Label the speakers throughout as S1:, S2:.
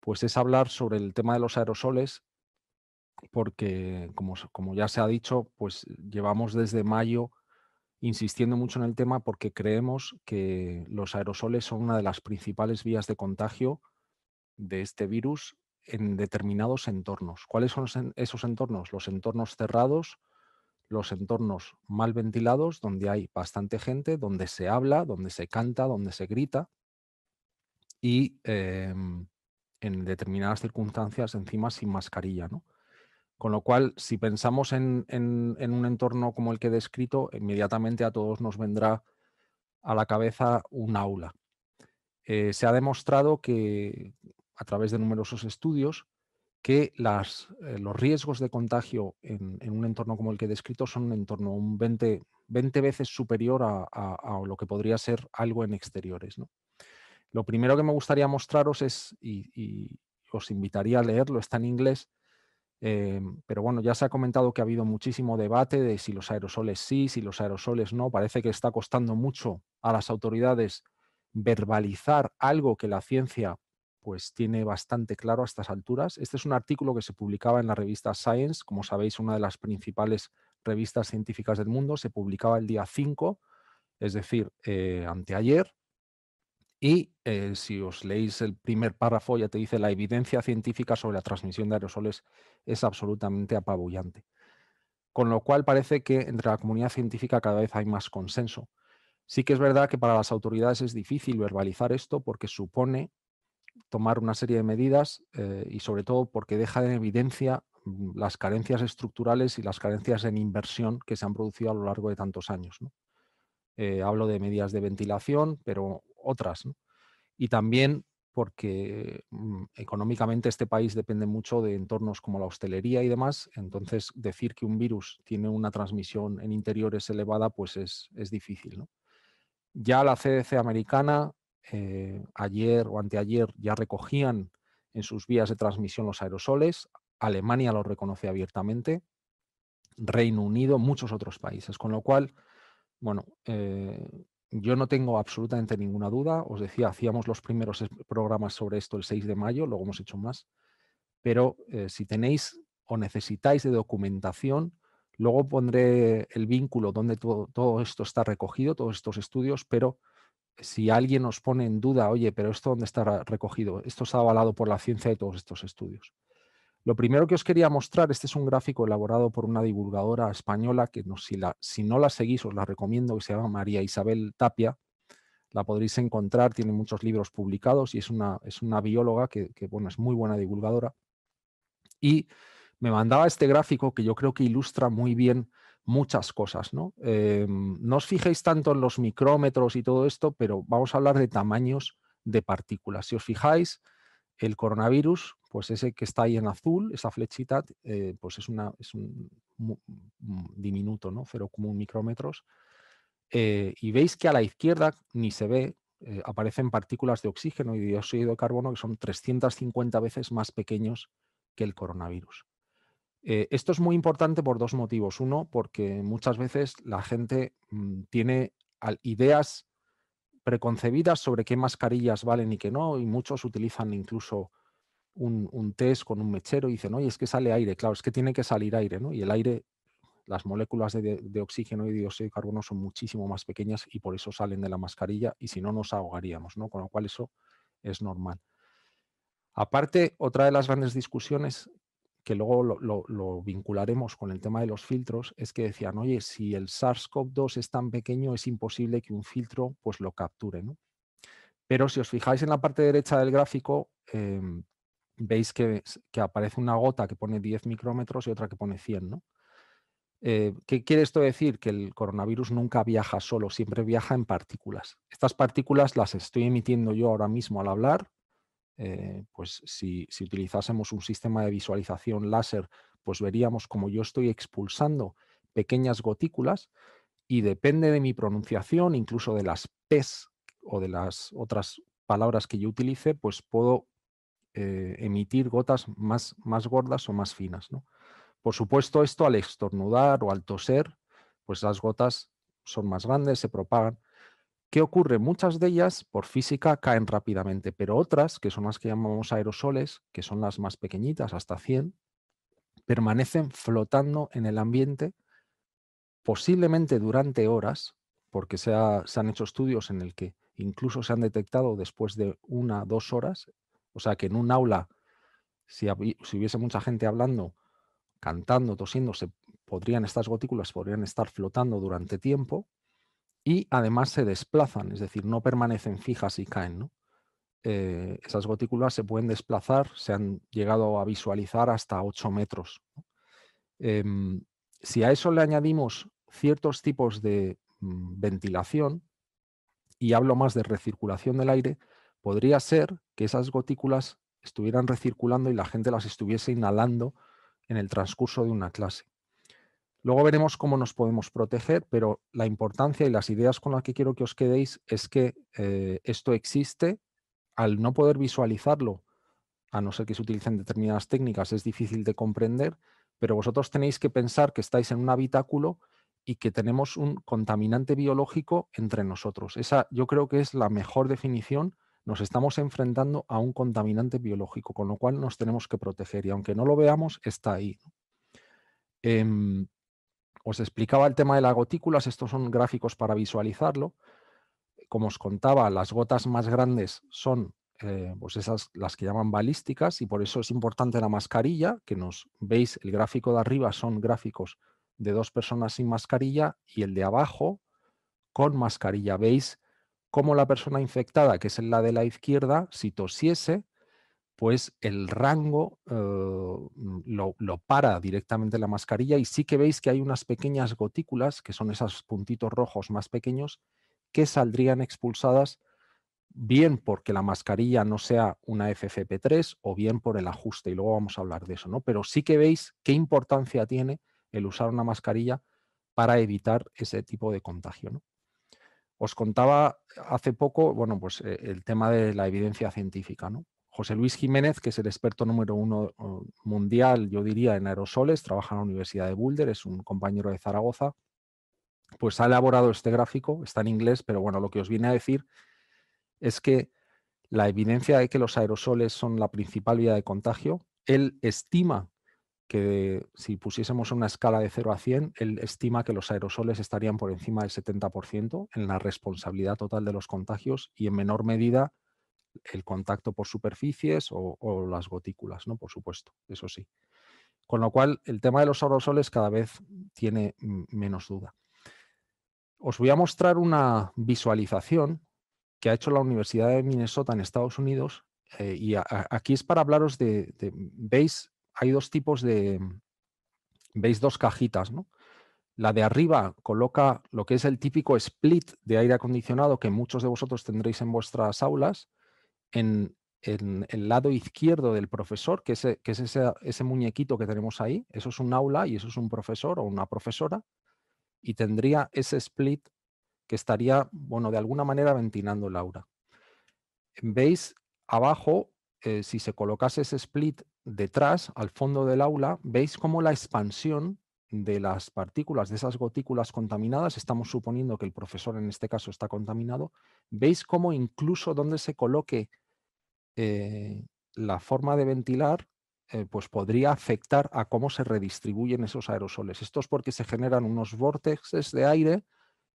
S1: pues es hablar sobre el tema de los aerosoles, porque como, ya se ha dicho, pues llevamos desde mayo insistiendo mucho en el tema porque creemos que los aerosoles son una de las principales vías de contagio de este virus en determinados entornos. ¿Cuáles son esos entornos? Los entornos cerrados, los entornos mal ventilados, donde hay bastante gente, donde se habla, donde se canta, donde se grita. Y em, en determinadas circunstancias encima sin mascarilla, ¿no? Con lo cual, si pensamos en, un entorno como el que he descrito, inmediatamente a todos nos vendrá a la cabeza un aula. Eh, se ha demostrado que, a través de numerosos estudios, que las, eh, los riesgos de contagio en, un entorno como el que he descrito son en torno a un 20, veces superior a, a, lo que podría ser algo en exteriores. ¿no? Lo primero que me gustaría mostraros es, y, os invitaría a leerlo, está en inglés, em, pero bueno, ya se ha comentado que ha habido muchísimo debate de si los aerosoles sí, si los aerosoles no. Parece que está costando mucho a las autoridades verbalizar algo que la ciencia pues tiene bastante claro a estas alturas. Este es un artículo que se publicaba en la revista Science, como sabéis, una de las principales revistas científicas del mundo. Se publicaba el día 5, es decir, eh, anteayer. Y eh, si os leéis el primer párrafo, ya te dice la evidencia científica sobre la transmisión de aerosoles es absolutamente apabullante. Con lo cual parece que entre la comunidad científica cada vez hay más consenso. Sí que es verdad que para las autoridades es difícil verbalizar esto porque supone tomar una serie de medidas eh, y sobre todo porque deja en evidencia mm, las carencias estructurales y las carencias en inversión que se han producido a lo largo de tantos años. Eh, hablo de medidas de ventilación, pero otras. Y también porque mm, económicamente este país depende mucho de entornos como la hostelería y demás, entonces decir que un virus tiene una transmisión en interiores elevada pues es, es difícil. Ya la CDC americana eh, ayer o anteayer ya recogían en sus vías de transmisión los aerosoles, Alemania lo reconoce abiertamente, Reino Unido, muchos otros países, con lo cual, bueno, eh, yo no tengo absolutamente ninguna duda. Os decía, hacíamos los primeros programas sobre esto el 6 de mayo, luego hemos hecho más. Pero eh, si tenéis o necesitáis de documentación, luego pondré el vínculo donde todo, esto está recogido, todos estos estudios, pero si alguien os pone en duda, oye, pero esto dónde está recogido, esto ha avalado por la ciencia de todos estos estudios. Lo primero que os quería mostrar, este es un gráfico elaborado por una divulgadora española que si, la, si no la seguís os la recomiendo, que se llama María Isabel Tapia, la podréis encontrar, tiene muchos libros publicados y es una, es una bióloga que, bueno, es muy buena divulgadora. Y me mandaba este gráfico que yo creo que ilustra muy bien muchas cosas. ¿no? Em, no os fijéis tanto en los micrómetros y todo esto, pero vamos a hablar de tamaños de partículas. Si os fijáis, el coronavirus, pues ese que está ahí en azul, esa flechita, eh, pues es, una, un, mm, diminuto, ¿no? 0,1 micrómetros. Eh, y veis que a la izquierda ni se ve, eh, aparecen partículas de oxígeno y dióxido de carbono que son 350 veces más pequeños que el coronavirus. esto es muy importante por dos motivos. Uno, porque muchas veces la gente mm, tiene ideas preconcebidas sobre qué mascarillas valen y qué no, y muchos utilizan incluso un, test con un mechero y dicen, oye, es que sale aire, claro, es que tiene que salir aire, ¿no? Y el aire, las moléculas de, de oxígeno y dióxido de carbono son muchísimo más pequeñas y por eso salen de la mascarilla y si no nos ahogaríamos, ¿no? Con lo cual eso es normal. Aparte, otra de las grandes discusiones que luego lo, vincularemos con el tema de los filtros, es que decían, oye, si el SARS-CoV-2 es tan pequeño, es imposible que un filtro pues, lo capture. Pero si os fijáis en la parte derecha del gráfico, em, veis que, aparece una gota que pone 10 micrómetros y otra que pone 100. Eh, ¿Qué quiere esto decir? Que el coronavirus nunca viaja solo, siempre viaja en partículas. Estas partículas las estoy emitiendo yo ahora mismo al hablar, eh, pues si, utilizásemos un sistema de visualización láser, pues veríamos como yo estoy expulsando pequeñas gotículas y depende de mi pronunciación, incluso de las P's o de las otras palabras que yo utilice, pues puedo eh, emitir gotas más, más gordas o más finas. ¿no? Por supuesto, esto al estornudar o al toser, pues las gotas son más grandes, se propagan, ¿Qué ocurre? Muchas de ellas, por física, caen rápidamente, pero otras, que son las que llamamos aerosoles, que son las más pequeñitas, hasta 100, permanecen flotando en el ambiente posiblemente durante horas, porque se, han hecho estudios en el que incluso se han detectado después de una, dos horas, o sea que en un aula, si, si hubiese mucha gente hablando, cantando, tosiendo, podrían, estas gotículas podrían estar flotando durante tiempo, y además se desplazan, es decir, no permanecen fijas y caen. Eh, esas gotículas se pueden desplazar, se han llegado a visualizar hasta 8 metros. Em, si a eso le añadimos ciertos tipos de mm, ventilación, y hablo más de recirculación del aire, podría ser que esas gotículas estuvieran recirculando y la gente las estuviese inhalando en el transcurso de una clase. Luego veremos cómo nos podemos proteger, pero la importancia y las ideas con las que quiero que os quedéis es que eh, esto existe, al no poder visualizarlo, a no ser que se utilicen determinadas técnicas, es difícil de comprender, pero vosotros tenéis que pensar que estáis en un habitáculo y que tenemos un contaminante biológico entre nosotros. Esa yo creo que es la mejor definición. Nos estamos enfrentando a un contaminante biológico, con lo cual nos tenemos que proteger y aunque no lo veamos, está ahí. Em, os explicaba el tema de las gotículas, estos son gráficos para visualizarlo. Como os contaba, las gotas más grandes son eh, pues esas las que llaman balísticas y por eso es importante la mascarilla, que nos veis el gráfico de arriba son gráficos de dos personas sin mascarilla y el de abajo con mascarilla. Veis cómo la persona infectada, que es la de la izquierda, si tosiese, pues el rango eh, mm, lo, lo, para directamente la mascarilla y sí que veis que hay unas pequeñas gotículas, que son esos puntitos rojos más pequeños, que saldrían expulsadas bien porque la mascarilla no sea una FFP3 o bien por el ajuste, y luego vamos a hablar de eso, ¿no? Pero sí que veis qué importancia tiene el usar una mascarilla para evitar ese tipo de contagio, ¿no? Os contaba hace poco, bueno, pues eh, el tema de la evidencia científica, ¿no? José Luis Jiménez, que es el experto número uno mundial, yo diría, en aerosoles, trabaja en la Universidad de Boulder, es un compañero de Zaragoza, pues ha elaborado este gráfico, está en inglés, pero bueno, lo que os viene a decir es que la evidencia de que los aerosoles son la principal vía de contagio, él estima que si pusiésemos una escala de 0 a 100, él estima que los aerosoles estarían por encima del 70% en la responsabilidad total de los contagios y en menor medida el contacto por superficies o, las gotículas, ¿no? Por supuesto, eso sí. Con lo cual, el tema de los aerosoles cada vez tiene menos duda. Os voy a mostrar una visualización que ha hecho la Universidad de Minnesota en Estados Unidos. Eh, y aquí es para hablaros de, de, veis, hay dos tipos de, veis dos cajitas, ¿no? La de arriba coloca lo que es el típico split de aire acondicionado que muchos de vosotros tendréis en vuestras aulas en, el lado izquierdo del profesor, que, es ese, muñequito que tenemos ahí, eso es un aula y eso es un profesor o una profesora, y tendría ese split que estaría, bueno, de alguna manera ventilando el aura. Veis abajo, eh, si se colocase ese split detrás, al fondo del aula, veis cómo la expansión de las partículas, de esas gotículas contaminadas, estamos suponiendo que el profesor en este caso está contaminado, veis cómo incluso donde se coloque eh, la forma de ventilar eh, pues podría afectar a cómo se redistribuyen esos aerosoles. Esto es porque se generan unos vórtices de aire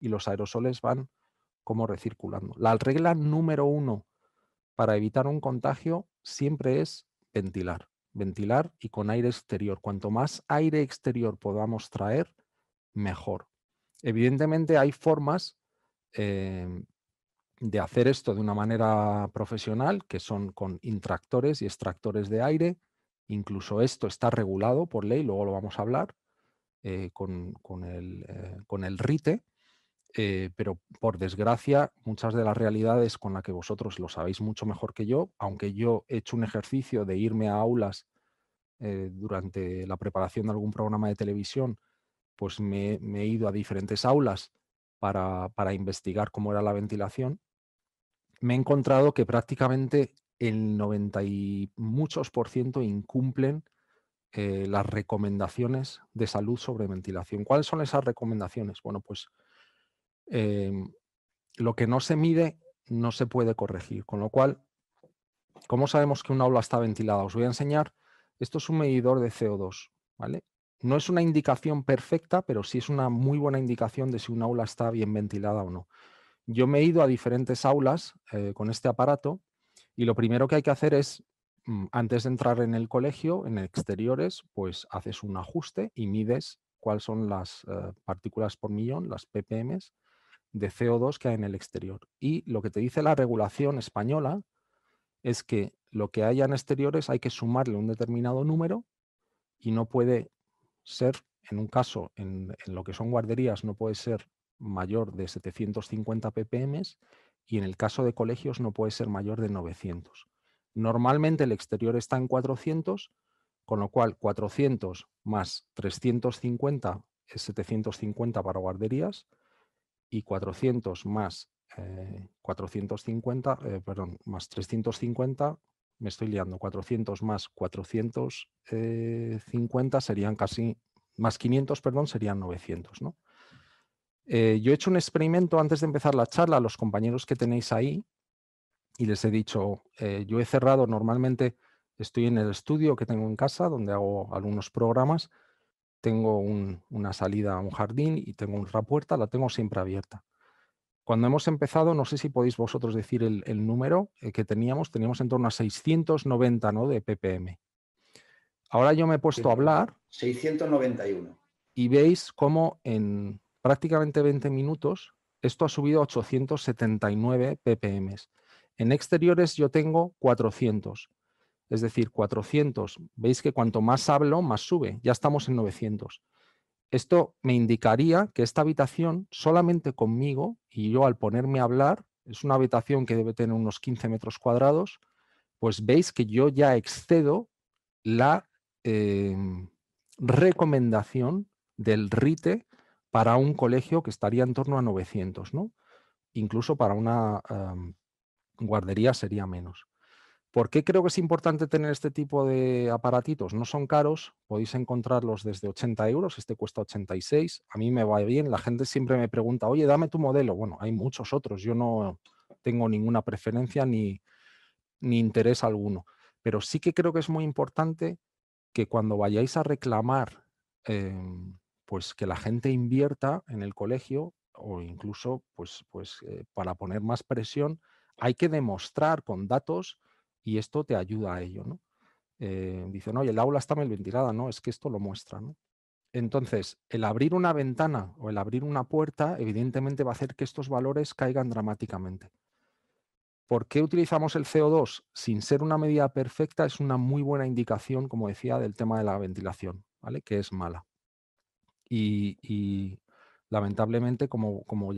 S1: y los aerosoles van como recirculando. La regla número uno para evitar un contagio siempre es ventilar, ventilar y con aire exterior. Cuanto más aire exterior podamos traer, mejor. Evidentemente hay formas eh, de hacer esto de una manera profesional, que son con intractores y extractores de aire. Incluso esto está regulado por ley, luego lo vamos a hablar, eh, eh, con, el, RITE. Eh, pero por desgracia, muchas de las realidades con las que vosotros lo sabéis mucho mejor que yo, aunque yo he hecho un ejercicio de irme a aulas durante la preparación de algún programa de televisión, pues me, he ido a diferentes aulas para, para investigar cómo era la ventilación me he encontrado que prácticamente el 90 y muchos por ciento incumplen eh, las recomendaciones de salud sobre ventilación. ¿Cuáles son esas recomendaciones? Bueno, pues em, lo que no se mide no se puede corregir, con lo cual, ¿cómo sabemos que un aula está ventilada? Os voy a enseñar, esto es un medidor de CO2, ¿vale? No es una indicación perfecta, pero sí es una muy buena indicación de si un aula está bien ventilada o no yo me he ido a diferentes aulas eh, con este aparato y lo primero que hay que hacer es, mm, antes de entrar en el colegio, en exteriores, pues haces un ajuste y mides cuáles son las eh, partículas por millón, las ppm de CO2 que hay en el exterior. Y lo que te dice la regulación española es que lo que haya en exteriores hay que sumarle un determinado número y no puede ser, en un caso, en, en lo que son guarderías, no puede ser mayor de 750 ppm y en el caso de colegios no puede ser mayor de 900. Normalmente el exterior está en 400, con lo cual 400 más 350 es 750 para guarderías y 400 más 450, eh, eh, perdón, más 350, me estoy liando, 400 más 450 eh, serían casi, más 500, perdón, serían 900, ¿no? Eh, yo he hecho un experimento antes de empezar la charla a los compañeros que tenéis ahí y les he dicho, eh, yo he cerrado normalmente, estoy en el estudio que tengo en casa donde hago algunos programas, tengo una salida a un jardín y tengo una puerta, la tengo siempre abierta. Cuando hemos empezado, no sé si podéis vosotros decir el, número eh, que teníamos, teníamos en torno a 690 ¿no? de ppm. Ahora yo me he puesto a hablar. 691. Y veis cómo en prácticamente 20 minutos, esto ha subido a 879 ppm. En exteriores yo tengo 400, es decir, 400. Veis que cuanto más hablo, más sube, ya estamos en 900. Esto me indicaría que esta habitación solamente conmigo y yo al ponerme a hablar, es una habitación que debe tener unos 15 metros cuadrados, pues veis que yo ya excedo la em, recomendación del RITE para un colegio que estaría en torno a 900, ¿no? Incluso para una guardería sería menos. ¿Por qué creo que es importante tener este tipo de aparatitos? No son caros, podéis encontrarlos desde 80 euros, este cuesta 86, a mí me va bien, la gente siempre me pregunta, oye, dame tu modelo. Bueno, hay muchos otros, yo no tengo ninguna preferencia ni, interés alguno, pero sí que creo que es muy importante que cuando vayáis a reclamar em, pues que la gente invierta en el colegio o incluso pues, pues eh, para poner más presión hay que demostrar con datos y esto te ayuda a ello. ¿no? Eh, dicen, oye, el aula está mal ventilada, no, es que esto lo muestra. ¿no? Entonces, el abrir una ventana o el abrir una puerta, evidentemente va a hacer que estos valores caigan dramáticamente. ¿Por qué utilizamos el CO2 sin ser una medida perfecta? Es una muy buena indicación, como decía, del tema de la ventilación, ¿vale? que es mala y, lamentablemente, como, como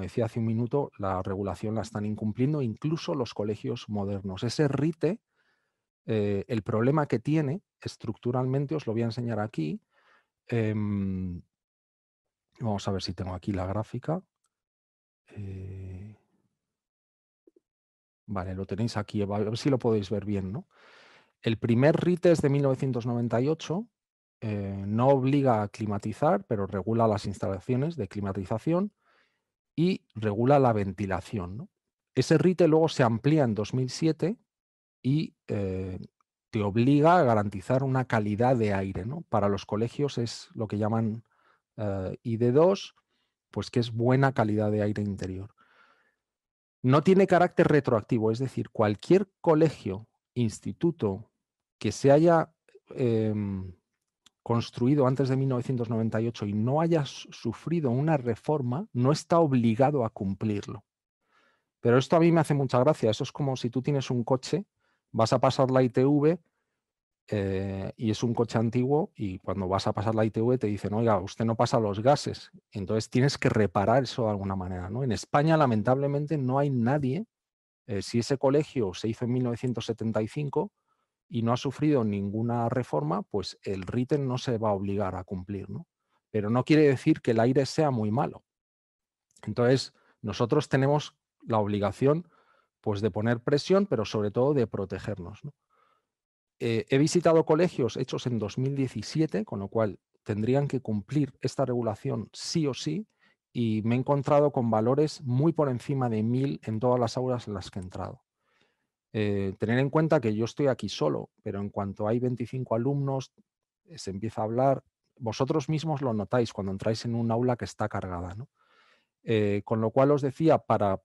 S1: decía hace un minuto, la regulación la están incumpliendo incluso los colegios modernos. Ese rite, eh, el problema que tiene estructuralmente, os lo voy a enseñar aquí. Em, vamos a ver si tengo aquí la gráfica. Eh, vale, lo tenéis aquí, a ver si lo podéis ver bien. El primer rite es de 1998 eh, no obliga a climatizar, pero regula las instalaciones de climatización y regula la ventilación. Ese RITE luego se amplía en 2007 y eh, te obliga a garantizar una calidad de aire. ¿no? Para los colegios es lo que llaman eh, ID2, pues que es buena calidad de aire interior. No tiene carácter retroactivo, es decir, cualquier colegio, instituto que se haya em, construido antes de 1998 y no haya sufrido una reforma, no está obligado a cumplirlo. Pero esto a mí me hace mucha gracia. Eso es como si tú tienes un coche, vas a pasar la ITV eh, y es un coche antiguo y cuando vas a pasar la ITV te dicen, oiga, usted no pasa los gases. Entonces tienes que reparar eso de alguna manera. ¿no? En España, lamentablemente, no hay nadie. Eh, si ese colegio se hizo en 1975, y no ha sufrido ninguna reforma, pues el RITEN no se va a obligar a cumplir. Pero no quiere decir que el aire sea muy malo. Entonces, nosotros tenemos la obligación pues, de poner presión, pero sobre todo de protegernos. Eh, he visitado colegios hechos en 2017, con lo cual tendrían que cumplir esta regulación sí o sí, y me he encontrado con valores muy por encima de 1000 en todas las aulas en las que he entrado. Eh, tener en cuenta que yo estoy aquí solo, pero en cuanto hay 25 alumnos, eh, se empieza a hablar. Vosotros mismos lo notáis cuando entráis en un aula que está cargada. Eh, con lo cual os decía, para,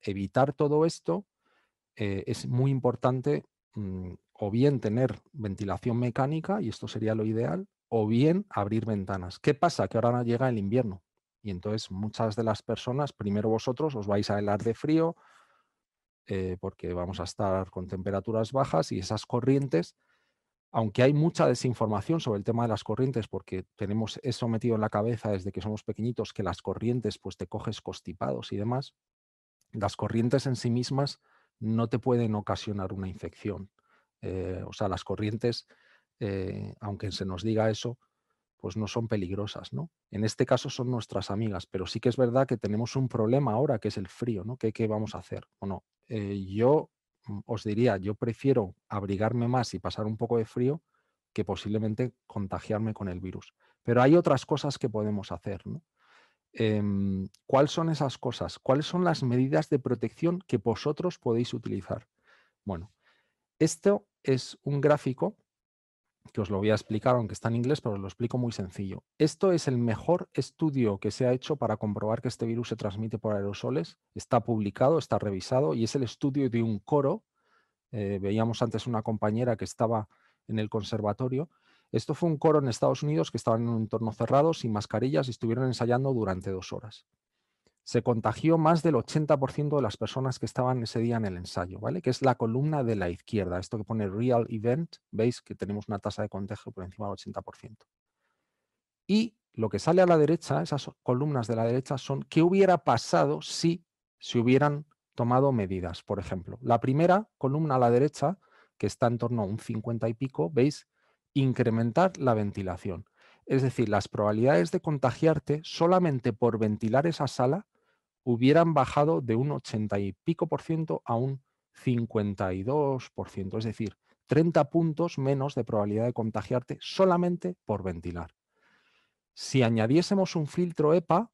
S1: evitar todo esto, es muy importante mm, o bien tener ventilación mecánica, y esto sería lo ideal, o bien abrir ventanas. ¿Qué pasa? Que ahora llega el invierno y entonces muchas de las personas, primero vosotros, os vais a helar de frío, eh, porque vamos a estar con temperaturas bajas y esas corrientes, aunque hay mucha desinformación sobre el tema de las corrientes, porque tenemos eso metido en la cabeza desde que somos pequeñitos, que las corrientes pues te coges constipados y demás, las corrientes en sí mismas no te pueden ocasionar una infección. Eh, o sea, las corrientes, eh, aunque se nos diga eso, pues no son peligrosas, En este caso son nuestras amigas, pero sí que es verdad que tenemos un problema ahora, que es el frío, ¿no? ¿Qué, vamos a hacer? o no? Eh, yo mm, os diría, yo prefiero abrigarme más y pasar un poco de frío que posiblemente contagiarme con el virus. Pero hay otras cosas que podemos hacer. Em, ¿Cuáles son esas cosas? ¿Cuáles son las medidas de protección que vosotros podéis utilizar? Bueno, esto es un gráfico que os lo voy a explicar, aunque está en inglés, pero os lo explico muy sencillo. Esto es el mejor estudio que se ha hecho para comprobar que este virus se transmite por aerosoles. Está publicado, está revisado y es el estudio de un coro. Eh, veíamos antes una compañera que estaba en el conservatorio. Esto fue un coro en Estados Unidos que estaban en un entorno cerrado, sin mascarillas y estuvieron ensayando durante dos horas se contagió más del 80% de las personas que estaban ese día en el ensayo, ¿vale? Que es la columna de la izquierda, esto que pone real event, veis que tenemos una tasa de contagio por encima del 80%. Y lo que sale a la derecha, esas columnas de la derecha, son qué hubiera pasado si se hubieran tomado medidas, por ejemplo. La primera columna a la derecha, que está en torno a un 50 y pico, veis, incrementar la ventilación. Es decir, las probabilidades de contagiarte solamente por ventilar esa sala hubieran bajado de un 80 y pico por ciento a un 52 por ciento, es decir, 30 puntos menos de probabilidad de contagiarte solamente por ventilar. Si añadiésemos un filtro EPA,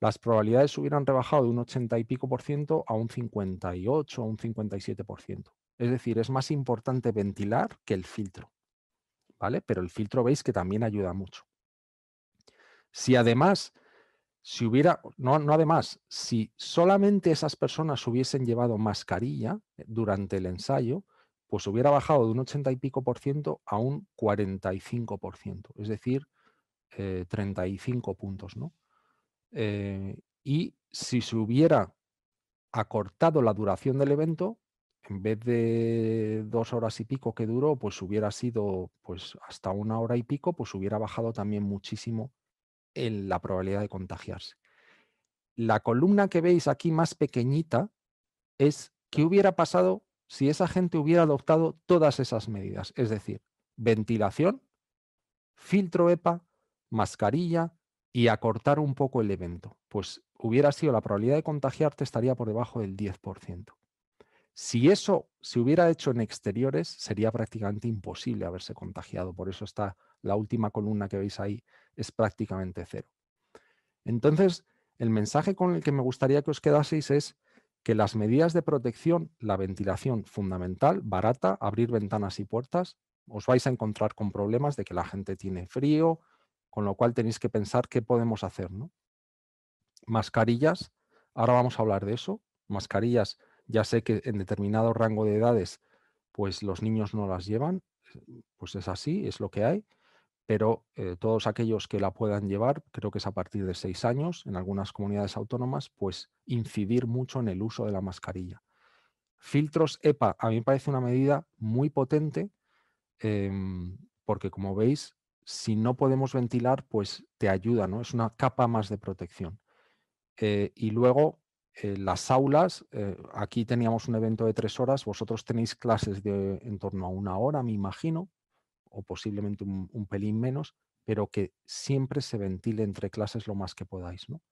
S1: las probabilidades hubieran rebajado de un 80 y pico por ciento a un 58 o un 57 por ciento. Es decir, es más importante ventilar que el filtro. ¿vale? Pero el filtro veis que también ayuda mucho. Si además si hubiera, no, no además, si solamente esas personas hubiesen llevado mascarilla eh, durante el ensayo, pues hubiera bajado de un 80 y pico por ciento a un 45 por ciento, es decir, 35 eh, puntos. ¿no? Eh, y si se hubiera acortado la duración del evento, en vez de dos horas y pico que duró, pues hubiera sido pues hasta una hora y pico, pues hubiera bajado también muchísimo en la probabilidad de contagiarse. La columna que veis aquí más pequeñita es qué hubiera pasado si esa gente hubiera adoptado todas esas medidas, es decir, ventilación, filtro EPA, mascarilla y acortar un poco el evento. Pues hubiera sido la probabilidad de contagiarte estaría por debajo del 10%. Si eso se hubiera hecho en exteriores, sería prácticamente imposible haberse contagiado. Por eso está la última columna que veis ahí es prácticamente cero. Entonces, el mensaje con el que me gustaría que os quedaseis es que las medidas de protección, la ventilación fundamental, barata, abrir ventanas y puertas, os vais a encontrar con problemas de que la gente tiene frío, con lo cual tenéis que pensar qué podemos hacer. ¿no? Mascarillas, ahora vamos a hablar de eso. Mascarillas, ya sé que en determinado rango de edades, pues los niños no las llevan, pues es así, es lo que hay pero eh, todos aquellos que la puedan llevar, creo que es a partir de seis años, en algunas comunidades autónomas, pues incidir mucho en el uso de la mascarilla. Filtros EPA, a mí me parece una medida muy potente, em, porque como veis, si no podemos ventilar, pues te ayuda, ¿no? Es una capa más de protección. Eh, y luego, eh, las aulas, aquí teníamos un evento de tres horas, vosotros tenéis clases de en torno a una hora, me imagino, o posiblemente un, pelín menos, pero que siempre se ventile entre clases lo más que podáis. ¿no?